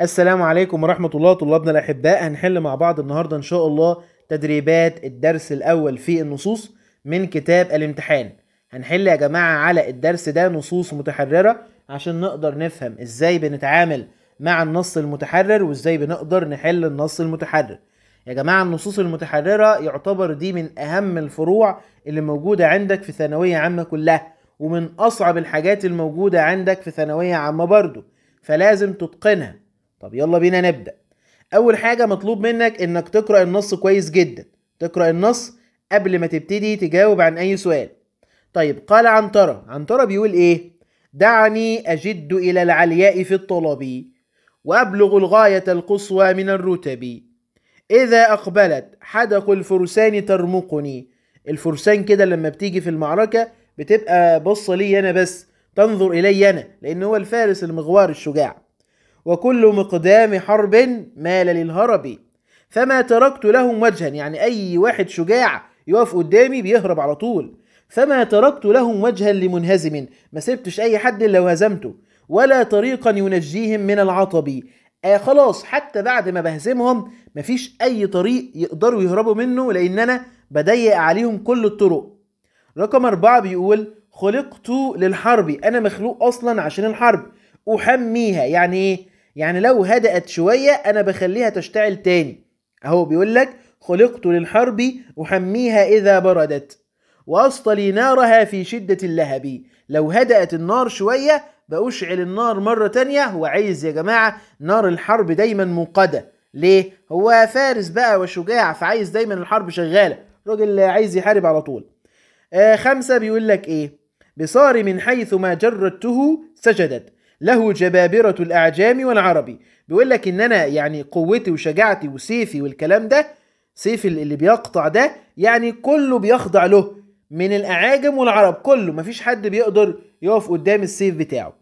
السلام عليكم ورحمة الله طلابنا الأحباء هنحل مع بعض النهاردة إن شاء الله تدريبات الدرس الأول في النصوص من كتاب الامتحان هنحل يا جماعة على الدرس ده نصوص متحررة عشان نقدر نفهم إزاي بنتعامل مع النص المتحرر وإزاي بنقدر نحل النص المتحرر يا جماعة النصوص المتحررة يعتبر دي من أهم الفروع اللي موجودة عندك في ثانوية عامة كلها ومن أصعب الحاجات الموجودة عندك في ثانوية عامة برضه فلازم تتقنها طب يلا بينا نبدأ أول حاجة مطلوب منك إنك تقرأ النص كويس جدا تقرأ النص قبل ما تبتدي تجاوب عن أي سؤال طيب قال عنترة عنترة بيقول إيه دعني أجد إلى العلياء في الطلب وأبلغ الغاية القصوى من الرتب إذا أقبلت حدق الفرسان ترمقني الفرسان كده لما بتيجي في المعركة بتبقى بصة لي أنا بس تنظر إلي أنا لأن هو الفارس المغوار الشجاع وكل مقدام حرب مال للهرب فما تركت لهم وجها يعني أي واحد شجاع يقف قدامي بيهرب على طول فما تركت لهم وجها لمنهزم ما سبتش أي حد لو هزمته ولا طريقا ينجيهم من العطب آه خلاص حتى بعد ما بهزمهم مفيش أي طريق يقدروا يهربوا منه لأن أنا بضيق عليهم كل الطرق رقم أربعة بيقول خلقت للحرب أنا مخلوق أصلا عشان الحرب أحميها يعني إيه يعني لو هدأت شوية أنا بخليها تشتعل تاني أهو بيقول لك خلقت للحرب أحميها إذا بردت وأصطلي نارها في شدة اللهب لو هدأت النار شوية بأشعل النار مرة تانية هو عايز يا جماعة نار الحرب دايما موقدة ليه؟ هو فارس بقى وشجاع فعايز دايما الحرب شغالة راجل عايز يحارب على طول آه خمسة بيقول لك إيه؟ بصار من حيث ما جرته سجدت له جبابرة الأعجام والعربي بيقول لك إن أنا يعني قوتي وشجاعتي وسيفي والكلام ده سيف اللي بيقطع ده يعني كله بيخضع له من الأعاجم والعرب كله مفيش حد بيقدر يقف قدام السيف بتاعه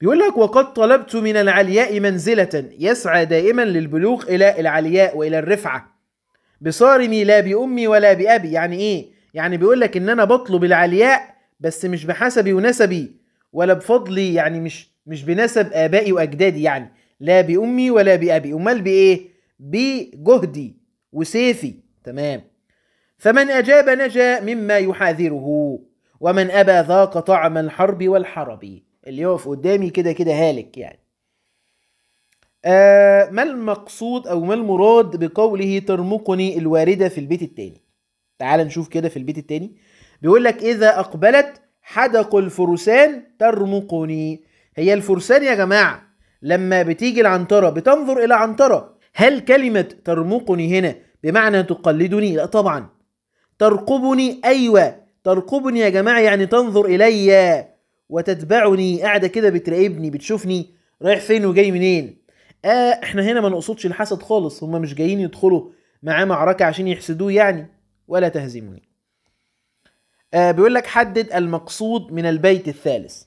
بيقول لك وقد طلبت من العلياء منزلة يسعى دائما للبلوغ إلى العلياء وإلى الرفعة بصارمي لا بأمي ولا بأبي يعني إيه؟ يعني بيقول لك إن أنا بطلب العلياء بس مش بحسبي ونسبي ولا بفضلي يعني مش مش بنسب آبائي وأجدادي يعني لا بأمي ولا بأبي أمال بإيه؟ بجهدي وسيفي تمام فمن أجاب نجا مما يحاذره ومن أبى ذاق طعم الحرب والحرب اللي يقف قدامي كده كده هالك يعني آه ما المقصود أو ما المراد بقوله ترمقني الواردة في البيت التاني تعال نشوف كده في البيت التاني بيقول لك إذا أقبلت حدق الفرسان ترمقني هي الفرسان يا جماعة لما بتيجي العنترة بتنظر إلى عنترة هل كلمة ترمقني هنا بمعنى تقلدني؟ لا طبعا ترقبني أيوة ترقبني يا جماعة يعني تنظر إلي وتتبعني قاعدة كده بتراقبني بتشوفني رايح فين وجاي منين آه احنا هنا ما نقصدش الحسد خالص هم مش جايين يدخلوا معاه معركة عشان يحسدوه يعني ولا تهزمني آه، بيقول لك حدد المقصود من البيت الثالث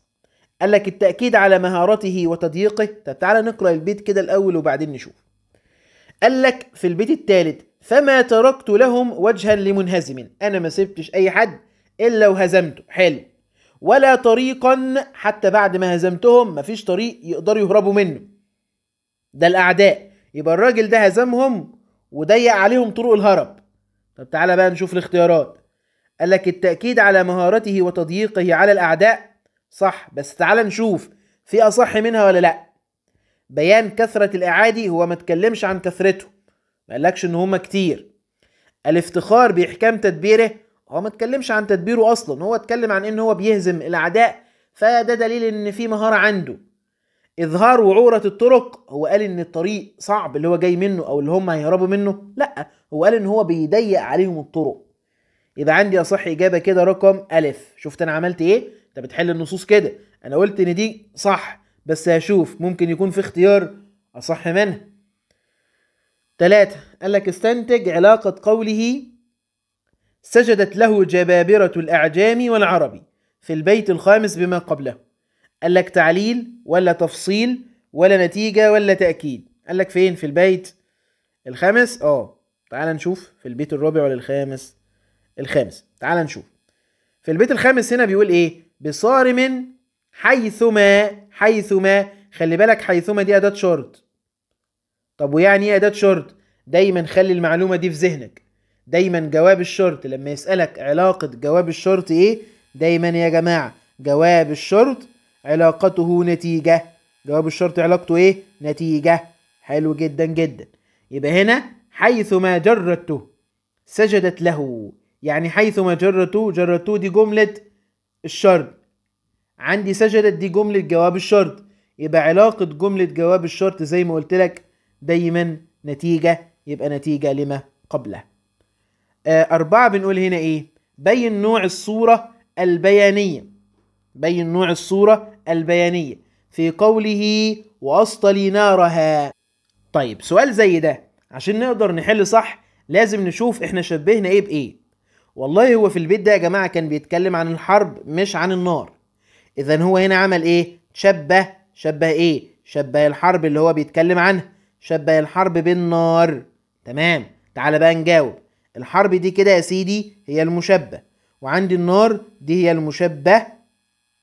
قال لك التأكيد على مهارته وتضييقه طب تعالى نقرأ البيت كده الأول وبعدين نشوف قال لك في البيت الثالث فما تركت لهم وجها لمنهزم أنا ما سبتش أي حد إلا وهزمته حلو ولا طريقا حتى بعد ما هزمتهم مفيش طريق يقدروا يهربوا منه ده الأعداء يبقى الراجل ده هزمهم وضيق عليهم طرق الهرب طب تعالى بقى نشوف الاختيارات قال لك التأكيد على مهارته وتضييقه على الأعداء صح بس تعال نشوف في أصح منها ولا لأ بيان كثرة الإعادي هو ما تكلمش عن كثرته ما قالكش إن هما كتير الافتخار بإحكام تدبيره هو ما تكلمش عن تدبيره أصلا هو اتكلم عن إن هو بيهزم الأعداء فده دليل إن في مهارة عنده إظهار وعورة الطرق هو قال إن الطريق صعب اللي هو جاي منه أو اللي هم هيهربوا منه لأ هو قال إن هو بيضيق عليهم الطرق يبقى عندي يا اجابه كده رقم الف شفت انا عملت ايه انت بتحل النصوص كده انا قلت ان دي صح بس هشوف ممكن يكون في اختيار اصح منها ثلاثة قال لك استنتج علاقة قوله سجدت له جبابرة الأعجام والعربي في البيت الخامس بما قبله قال لك تعليل ولا تفصيل ولا نتيجة ولا تأكيد قال لك فين في البيت الخامس اه تعال نشوف في البيت الرابع ولا الخامس الخامس تعال نشوف في البيت الخامس هنا بيقول ايه بصارم حيثما حيثما خلي بالك حيثما دي اداه شرط طب ويعني ايه اداه شرط دايما خلي المعلومه دي في ذهنك دايما جواب الشرط لما يسالك علاقه جواب الشرط ايه دايما يا جماعه جواب الشرط علاقته نتيجه جواب الشرط علاقته ايه نتيجه حلو جدا جدا يبقى هنا حيثما جرته سجدت له يعني حيثما جرتوا جرتوا دي جملة الشرط عندي سجدت دي جملة جواب الشرط يبقى علاقة جملة جواب الشرط زي ما قلت لك دايما نتيجة يبقى نتيجة لما قبله آه، أربعة بنقول هنا إيه بين نوع الصورة البيانية بين نوع الصورة البيانية في قوله وأسطلي نارها طيب سؤال زي ده عشان نقدر نحل صح لازم نشوف احنا شبهنا ايه بايه والله هو في البيت ده يا جماعه كان بيتكلم عن الحرب مش عن النار اذا هو هنا عمل ايه شبه شبه ايه شبه الحرب اللي هو بيتكلم عنها شبه الحرب بالنار تمام تعال بقى نجاوب الحرب دي كده يا سيدي هي المشبه وعندي النار دي هي المشبه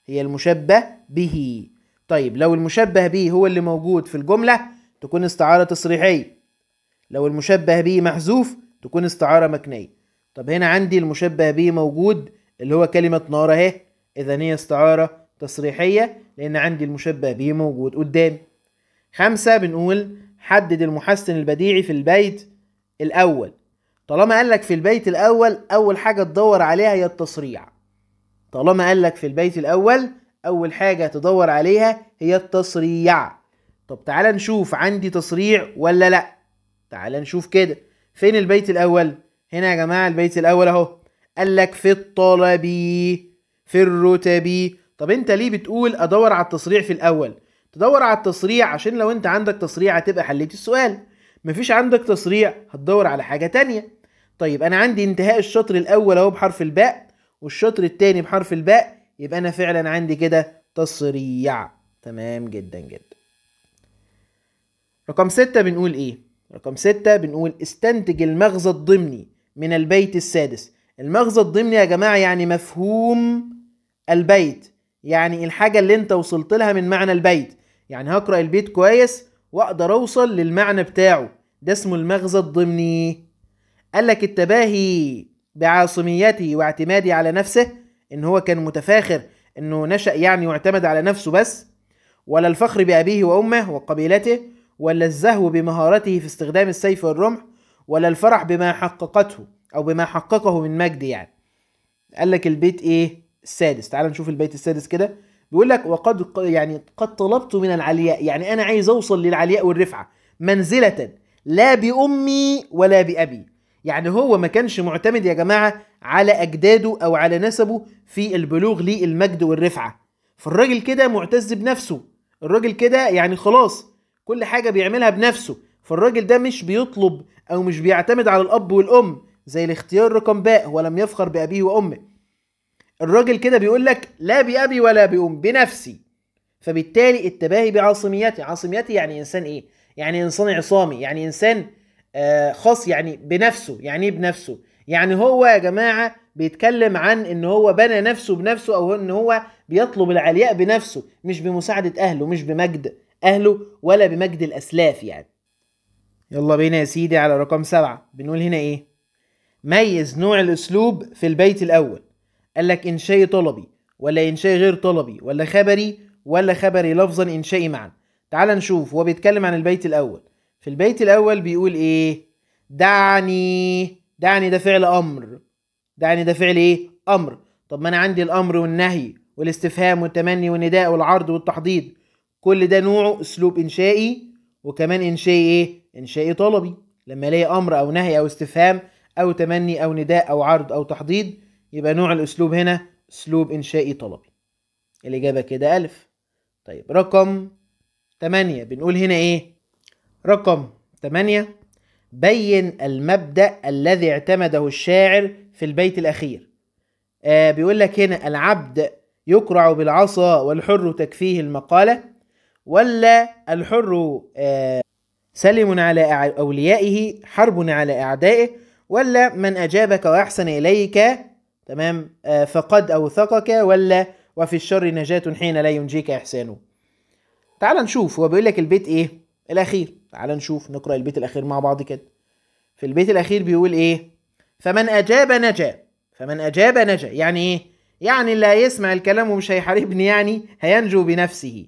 هي المشبه به طيب لو المشبه به هو اللي موجود في الجملة تكون استعارة تصريحية لو المشبه به محذوف تكون استعارة مكنية طب هنا عندي المشبه به موجود اللي هو كلمة نار اهي إذا هي استعارة تصريحية لأن عندي المشبه به موجود قدامي. خمسة بنقول حدد المحسن البديعي في البيت الأول. طالما قال لك في البيت الأول أول حاجة تدور عليها هي التصريع. طالما قال لك في البيت الأول أول حاجة تدور عليها هي التصريع. طب تعالى نشوف عندي تصريع ولا لأ. تعالى نشوف كده. فين البيت الأول؟ هنا يا جماعة البيت الأول أهو قال لك في الطلب في الرتب طب أنت ليه بتقول أدور على التصريع في الأول؟ تدور على التصريع عشان لو أنت عندك تصريع هتبقى حليت السؤال مفيش عندك تصريع هتدور على حاجة تانية طيب أنا عندي انتهاء الشطر الأول أهو بحرف الباء والشطر التاني بحرف الباء يبقى أنا فعلا عندي كده تصريع تمام جدا جدا رقم ستة بنقول إيه؟ رقم ستة بنقول استنتج المغزى الضمني من البيت السادس المغزى الضمني يا جماعة يعني مفهوم البيت يعني الحاجة اللي انت وصلت لها من معنى البيت يعني هقرأ البيت كويس واقدر اوصل للمعنى بتاعه ده اسمه المغزى الضمني قال لك التباهي بعاصميته واعتمادي على نفسه ان هو كان متفاخر انه نشأ يعني واعتمد على نفسه بس ولا الفخر بأبيه وأمه وقبيلته ولا الزهو بمهارته في استخدام السيف والرمح ولا الفرح بما حققته او بما حققه من مجد يعني قال لك البيت ايه السادس تعال نشوف البيت السادس كده بيقول لك وقد يعني قد طلبت من العلياء يعني انا عايز اوصل للعلياء والرفعه منزله لا بامي ولا بابي يعني هو ما كانش معتمد يا جماعه على اجداده او على نسبه في البلوغ للمجد والرفعه فالراجل كده معتز بنفسه الراجل كده يعني خلاص كل حاجه بيعملها بنفسه فالراجل ده مش بيطلب أو مش بيعتمد على الأب والأم زي الاختيار رقم باء ولم يفخر بأبيه وأمه الراجل كده بيقول لك لا بأبي ولا بأم بنفسي فبالتالي التباهي بعاصميتي عاصميتي يعني إنسان إيه؟ يعني إنسان عصامي يعني إنسان آه، خاص يعني بنفسه يعني إيه بنفسه يعني هو يا جماعة بيتكلم عن ان هو بنى نفسه بنفسه او ان هو بيطلب العلياء بنفسه مش بمساعدة اهله مش بمجد اهله ولا بمجد الاسلاف يعني يلا بينا يا سيدي على رقم سبعة بنقول هنا ايه ميز نوع الاسلوب في البيت الاول قال لك انشائي طلبي ولا انشائي غير طلبي ولا خبري ولا خبري لفظا انشائي معا تعال نشوف هو بيتكلم عن البيت الاول في البيت الاول بيقول ايه دعني دعني ده فعل امر دعني ده فعل ايه امر طب ما انا عندي الامر والنهي والاستفهام والتمني والنداء والعرض والتحضيض كل ده نوعه اسلوب انشائي وكمان انشاء ايه انشاء طلبي لما الاقي امر او نهي او استفهام او تمني او نداء او عرض او تحضيض يبقى نوع الاسلوب هنا اسلوب انشائي طلبي الاجابه كده الف طيب رقم 8 بنقول هنا ايه رقم 8 بين المبدا الذي اعتمده الشاعر في البيت الاخير آه بيقول لك هنا العبد يقرع بالعصا والحر تكفيه المقاله ولا الحر آه، سلم على أوليائه حرب على أعدائه ولا من أجابك وأحسن إليك تمام آه، فقد أوثقك ولا وفي الشر نجاة حين لا ينجيك إحسانه تعال نشوف هو بيقول لك البيت إيه الأخير تعال نشوف نقرأ البيت الأخير مع بعض كده في البيت الأخير بيقول إيه فمن أجاب نجا فمن أجاب نجا يعني إيه يعني اللي هيسمع الكلام ومش هيحاربني يعني هينجو بنفسه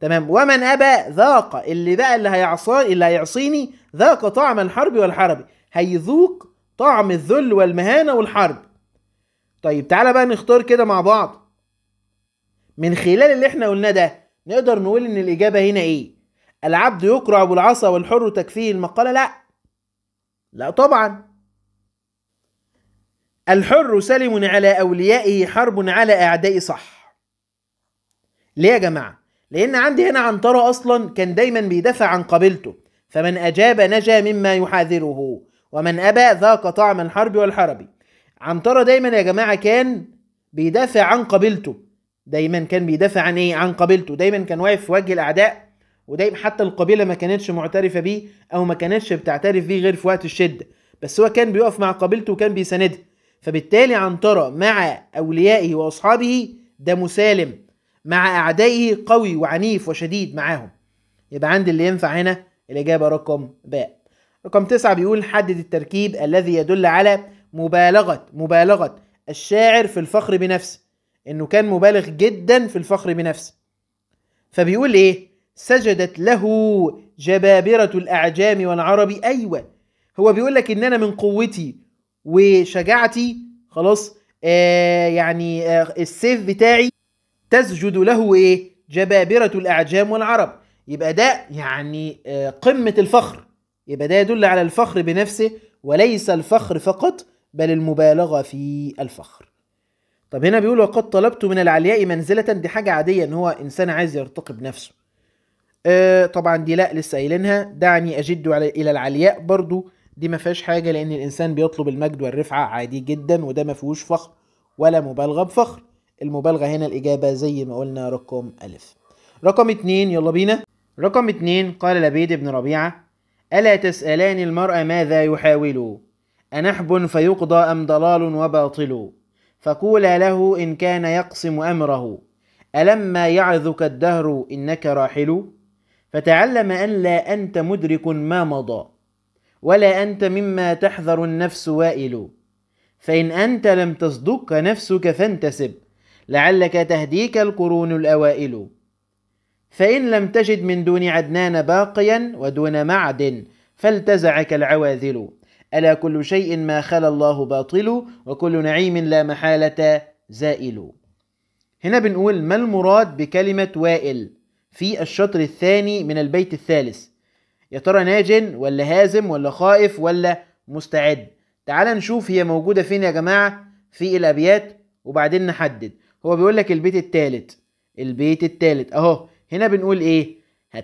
تمام ومن ابى ذاق اللي بقى اللي هيعصى اللي هيعصيني ذاق طعم الحرب والحرب هيذوق طعم الذل والمهانه والحرب طيب تعالى بقى نختار كده مع بعض من خلال اللي احنا قلناه ده نقدر نقول ان الاجابه هنا ايه العبد يقرع بالعصا والحر تكفيه المقاله لا لا طبعا الحر سلم على اوليائه حرب على اعدائه صح ليه يا جماعه لأن عندي هنا عنترة أصلا كان دايما بيدافع عن قبيلته فمن أجاب نجا مما يحاذره ومن أبى ذاق طعم الحرب والحرب عنترة دايما يا جماعة كان بيدافع عن قبيلته دايما كان بيدافع عن ايه عن قبيلته دايما كان واقف في وجه الأعداء ودايما حتى القبيلة ما كانتش معترفة بيه أو ما كانتش بتعترف بيه غير في وقت الشدة بس هو كان بيقف مع قبيلته وكان بيساندها فبالتالي عنترة مع أوليائه وأصحابه ده مسالم مع أعدائه قوي وعنيف وشديد معاهم يبقى عندي اللي ينفع هنا الإجابة رقم باء رقم تسعة بيقول حدد التركيب الذي يدل على مبالغة مبالغة الشاعر في الفخر بنفسه إنه كان مبالغ جدا في الفخر بنفسه فبيقول إيه سجدت له جبابرة الأعجام والعرب أيوة هو بيقول لك إن أنا من قوتي وشجاعتي خلاص آه يعني آه السيف بتاعي تسجد له ايه جبابرة الأعجام والعرب يبقى ده يعني آه، قمة الفخر يبقى ده يدل على الفخر بنفسه وليس الفخر فقط بل المبالغة في الفخر طب هنا بيقول وقد طلبت من العلياء منزلة دي حاجة عادية ان هو انسان عايز يرتقي بنفسه آه طبعا دي لا لسه قايلينها دعني اجد الى العلياء برضو دي ما فيهاش حاجة لان الانسان بيطلب المجد والرفعة عادي جدا وده ما فيهوش فخر ولا مبالغة بفخر المبالغة هنا الإجابة زي ما قلنا رقم ألف رقم اتنين يلا بينا رقم اتنين قال لبيد بن ربيعة ألا تسألان المرء ماذا يحاول أنحب فيقضى أم ضلال وباطل فقولا له إن كان يقسم أمره ألما يعذك الدهر إنك راحل فتعلم أن لا أنت مدرك ما مضى ولا أنت مما تحذر النفس وائل فإن أنت لم تصدق نفسك فانتسب لعلك تهديك القرون الأوائل فإن لم تجد من دون عدنان باقيا ودون معد فالتزعك العواذل ألا كل شيء ما خلا الله باطل وكل نعيم لا محالة زائل هنا بنقول ما المراد بكلمة وائل في الشطر الثاني من البيت الثالث يا ترى ناج ولا هازم ولا خائف ولا مستعد تعال نشوف هي موجودة فين يا جماعة في الأبيات وبعدين نحدد هو بيقول لك البيت الثالث البيت الثالث اهو هنا بنقول ايه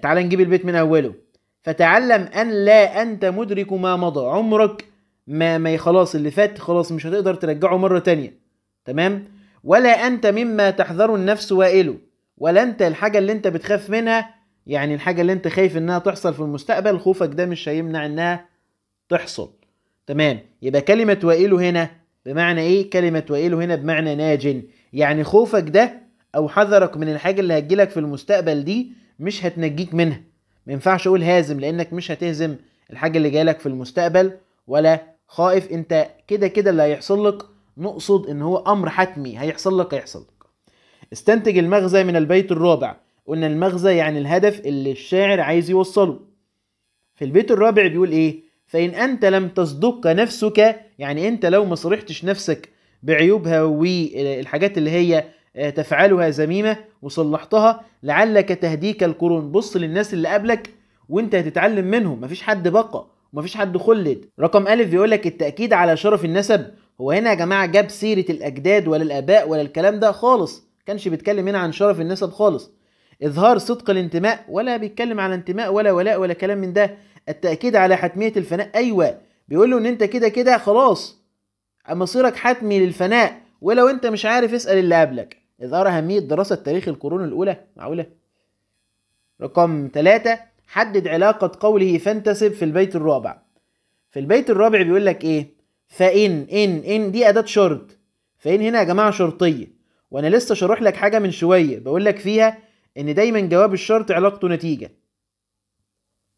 تعالى نجيب البيت من اوله فتعلم ان لا انت مدرك ما مضى عمرك ما ما خلاص اللي فات خلاص مش هتقدر ترجعه مره تانية تمام ولا انت مما تحذر النفس وائله ولا انت الحاجه اللي انت بتخاف منها يعني الحاجه اللي انت خايف انها تحصل في المستقبل خوفك ده مش هيمنع انها تحصل تمام يبقى كلمه وائله هنا بمعنى ايه كلمه وائله هنا بمعنى ناج يعني خوفك ده او حذرك من الحاجه اللي هتجيلك في المستقبل دي مش هتنجيك منها ما ينفعش اقول هازم لانك مش هتهزم الحاجه اللي جايلك في المستقبل ولا خائف انت كده كده اللي هيحصل لك نقصد ان هو امر حتمي هيحصل لك هيحصل لك استنتج المغزى من البيت الرابع قلنا المغزى يعني الهدف اللي الشاعر عايز يوصله في البيت الرابع بيقول ايه فان انت لم تصدق نفسك يعني انت لو ما صرحتش نفسك بعيوبها والحاجات اللي هي آه، تفعلها ذميمه وصلحتها لعلك تهديك القرون بص للناس اللي قبلك وانت هتتعلم منهم مفيش حد بقى ومفيش حد خلد رقم ألف بيقول لك التأكيد على شرف النسب هو هنا يا جماعة جاب سيرة الأجداد ولا الآباء ولا الكلام ده خالص كانش بيتكلم هنا عن شرف النسب خالص إظهار صدق الانتماء ولا بيتكلم على انتماء ولا ولاء ولا كلام من ده التأكيد على حتمية الفناء أيوة بيقول له إن أنت كده كده خلاص مصيرك حتمي للفناء ولو انت مش عارف اسأل اللي قبلك إظهار أهمية دراسة تاريخ القرون الأولى معقولة؟ رقم ثلاثة حدد علاقة قوله فانتسب في البيت الرابع في البيت الرابع بيقول لك إيه؟ فإن إن إن دي أداة شرط فإن هنا يا جماعة شرطية وأنا لسه شرح لك حاجة من شوية بقول لك فيها إن دايما جواب الشرط علاقته نتيجة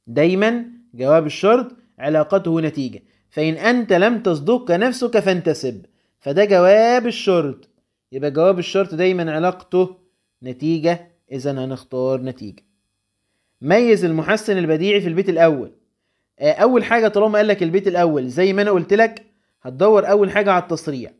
دايما جواب الشرط علاقته نتيجة فإن أنت لم تصدق نفسك فانتسب فده جواب الشرط يبقى جواب الشرط دايما علاقته نتيجة إذا هنختار نتيجة ميز المحسن البديعي في البيت الأول آه، أول حاجة طالما قال لك البيت الأول زي ما أنا قلت لك هتدور أول حاجة على التصريع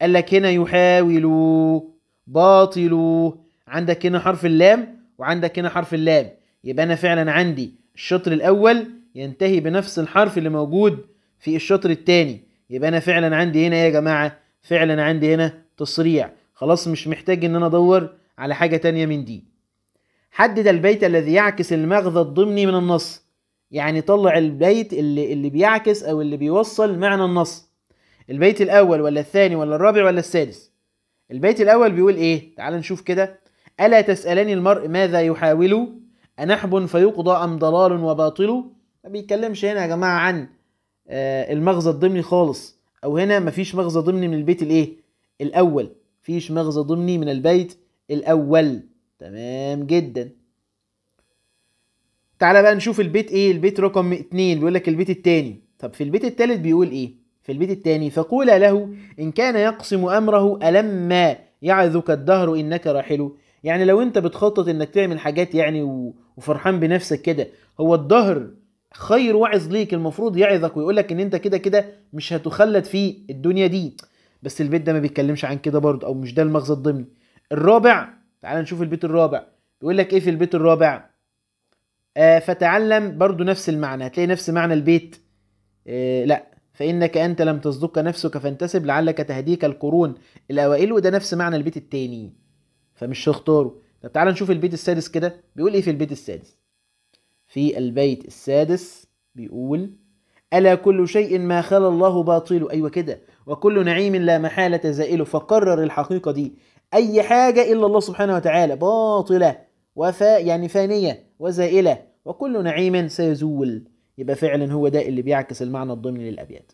قال لك هنا يحاولوا باطلوا عندك هنا حرف اللام وعندك هنا حرف اللام يبقى أنا فعلا عندي الشطر الأول ينتهي بنفس الحرف اللي موجود في الشطر الثاني يبقى انا فعلا عندي هنا يا جماعه فعلا عندي هنا تصريع خلاص مش محتاج ان انا ادور على حاجه تانية من دي حدد البيت الذي يعكس المغزى الضمني من النص يعني طلع البيت اللي اللي بيعكس او اللي بيوصل معنى النص البيت الاول ولا الثاني ولا الرابع ولا السادس البيت الاول بيقول ايه تعال نشوف كده الا تسالني المرء ماذا يحاول انحب فيقضى ام ضلال وباطل ما بيتكلمش هنا يا جماعه عن آه، المغزى الضمني خالص او هنا مفيش مغزى ضمني من البيت الايه الاول مفيش مغزى ضمني من البيت الاول تمام جدا تعالى بقى نشوف البيت ايه البيت رقم 2 بيقول لك البيت الثاني طب في البيت الثالث بيقول ايه في البيت الثاني فقولا له ان كان يقسم امره الما يعذك الدهر انك راحل يعني لو انت بتخطط انك تعمل حاجات يعني وفرحان بنفسك كده هو الدهر خير واعظ ليك المفروض يعظك ويقول لك ان انت كده كده مش هتخلد في الدنيا دي بس البيت ده ما بيتكلمش عن كده برضه او مش ده المغزى الضمني الرابع تعال نشوف البيت الرابع بيقول لك ايه في البيت الرابع آه فتعلم برضه نفس المعنى هتلاقي نفس معنى البيت آه لا فانك انت لم تصدق نفسك فانتسب لعلك تهديك القرون الاوائل وده نفس معنى البيت التاني فمش هختاره طب تعال نشوف البيت السادس كده بيقول ايه في البيت السادس في البيت السادس بيقول ألا كل شيء ما خلا الله باطل أيوة كده وكل نعيم لا محالة زائله فقرر الحقيقة دي أي حاجة إلا الله سبحانه وتعالى باطلة وفا يعني فانية وزائلة وكل نعيم سيزول يبقى فعلا هو ده اللي بيعكس المعنى الضمني للأبيات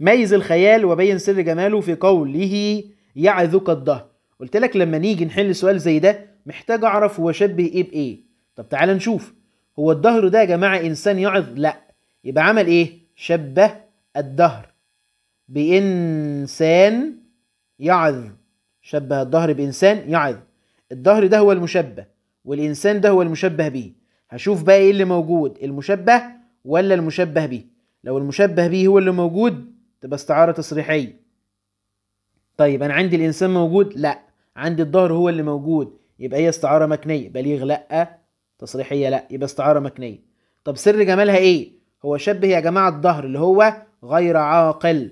ميز الخيال وبين سر جماله في قوله يعذك الدهر قلت لك لما نيجي نحل سؤال زي ده محتاج أعرف هو شبه إيه بإيه طب تعال نشوف هو الدهر ده يا جماعة إنسان يعظ لا يبقى عمل إيه شبه الدهر بإنسان يعظ شبه الدهر بإنسان يعظ الدهر ده هو المشبه والإنسان ده هو المشبه به هشوف بقى إيه اللي موجود المشبه ولا المشبه به لو المشبه به هو اللي موجود تبقى استعارة تصريحية طيب أنا عندي الإنسان موجود لا عندي الظهر هو اللي موجود يبقى هي استعارة مكنية بليغ لا تصريحيه لا يبقى استعاره مكنيه طب سر جمالها ايه هو شبه يا جماعه الظهر اللي هو غير عاقل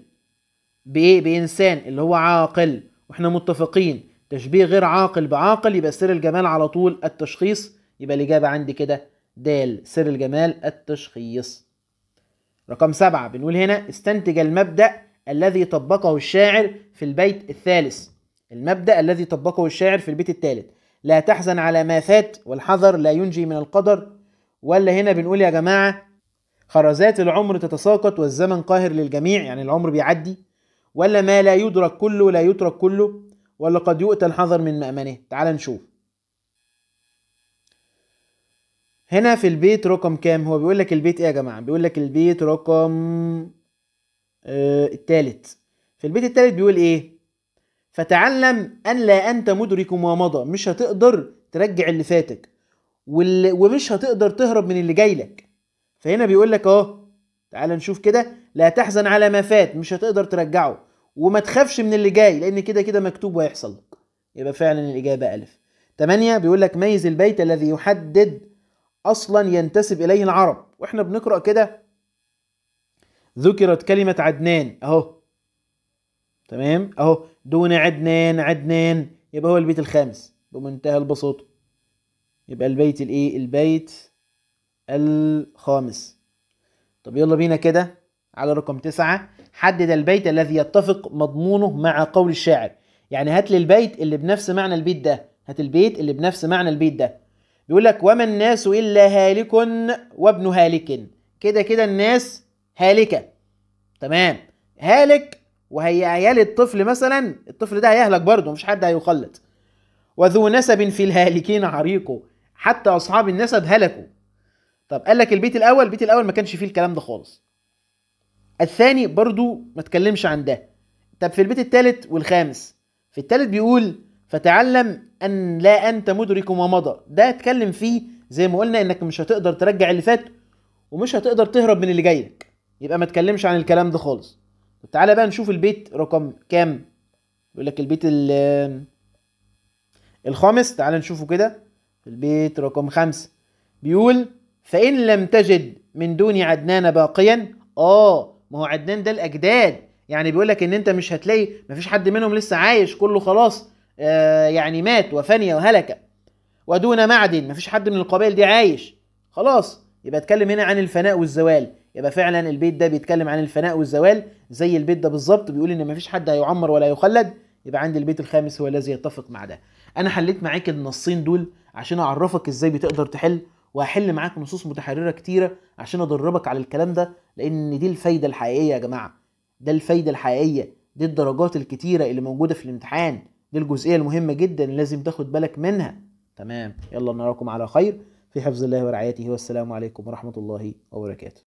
بايه بانسان اللي هو عاقل واحنا متفقين تشبيه غير عاقل بعاقل يبقى سر الجمال على طول التشخيص يبقى الاجابه عندي كده د سر الجمال التشخيص رقم سبعة بنقول هنا استنتج المبدأ الذي طبقه الشاعر في البيت الثالث المبدأ الذي طبقه الشاعر في البيت الثالث لا تحزن على ما فات والحذر لا ينجي من القدر ولا هنا بنقول يا جماعة خرزات العمر تتساقط والزمن قاهر للجميع يعني العمر بيعدي ولا ما لا يدرك كله لا يترك كله ولا قد يؤتى الحذر من مأمنه تعال نشوف هنا في البيت رقم كام هو بيقول لك البيت ايه يا جماعة بيقول لك البيت رقم آه التالت في البيت التالت بيقول ايه فتعلم أن لا أنت مدرك ما مضى مش هتقدر ترجع اللي فاتك واللي ومش هتقدر تهرب من اللي جاي لك فهنا بيقول لك أهو تعال نشوف كده لا تحزن على ما فات مش هتقدر ترجعه وما تخافش من اللي جاي لأن كده كده مكتوب وهيحصل لك يبقى فعلا الإجابة ألف تمانية بيقول لك ميز البيت الذي يحدد أصلا ينتسب إليه العرب وإحنا بنقرأ كده ذكرت كلمة عدنان أهو تمام اهو دون عدنان عدنان يبقى هو البيت الخامس بمنتهى البساطة يبقى البيت الايه البيت الخامس طب يلا بينا كده على رقم تسعة حدد البيت الذي يتفق مضمونه مع قول الشاعر يعني هات لي البيت اللي بنفس معنى البيت ده هات البيت اللي بنفس معنى البيت ده بيقول لك وما الناس الا هالك وابن هالك كده كده الناس هالكه تمام هالك وهي عيال الطفل مثلا الطفل ده هيهلك برضه مفيش حد هيخلد وذو نسب في الهالكين عريقه حتى اصحاب النسب هلكوا طب قال لك البيت الاول البيت الاول ما كانش فيه الكلام ده خالص الثاني برضه ما تكلمش عن ده طب في البيت الثالث والخامس في الثالث بيقول فتعلم ان لا انت مدرك ما مضى ده اتكلم فيه زي ما قلنا انك مش هتقدر ترجع اللي فات ومش هتقدر تهرب من اللي لك يبقى ما تكلمش عن الكلام ده خالص تعالى بقى نشوف البيت رقم كام يقول لك البيت الخامس تعالى نشوفه كده البيت رقم خمسة بيقول فإن لم تجد من دون عدنان باقيا آه ما هو عدنان ده الأجداد يعني بيقول لك إن أنت مش هتلاقي مفيش حد منهم لسه عايش كله خلاص آه يعني مات وفني وهلك ودون معدن مفيش حد من القبائل دي عايش خلاص يبقى اتكلم هنا عن الفناء والزوال يبقى فعلا البيت ده بيتكلم عن الفناء والزوال زي البيت ده بالظبط بيقول ان مفيش حد هيعمر ولا يخلد يبقى عندي البيت الخامس هو الذي يتفق مع ده انا حليت معاك النصين دول عشان اعرفك ازاي بتقدر تحل وهحل معاك نصوص متحرره كتيره عشان ادربك على الكلام ده لان دي الفايده الحقيقيه يا جماعه ده الفايده الحقيقيه دي الدرجات الكتيره اللي موجوده في الامتحان دي الجزئيه المهمه جدا لازم تاخد بالك منها تمام يلا نراكم على خير في حفظ الله ورعايته والسلام عليكم ورحمه الله وبركاته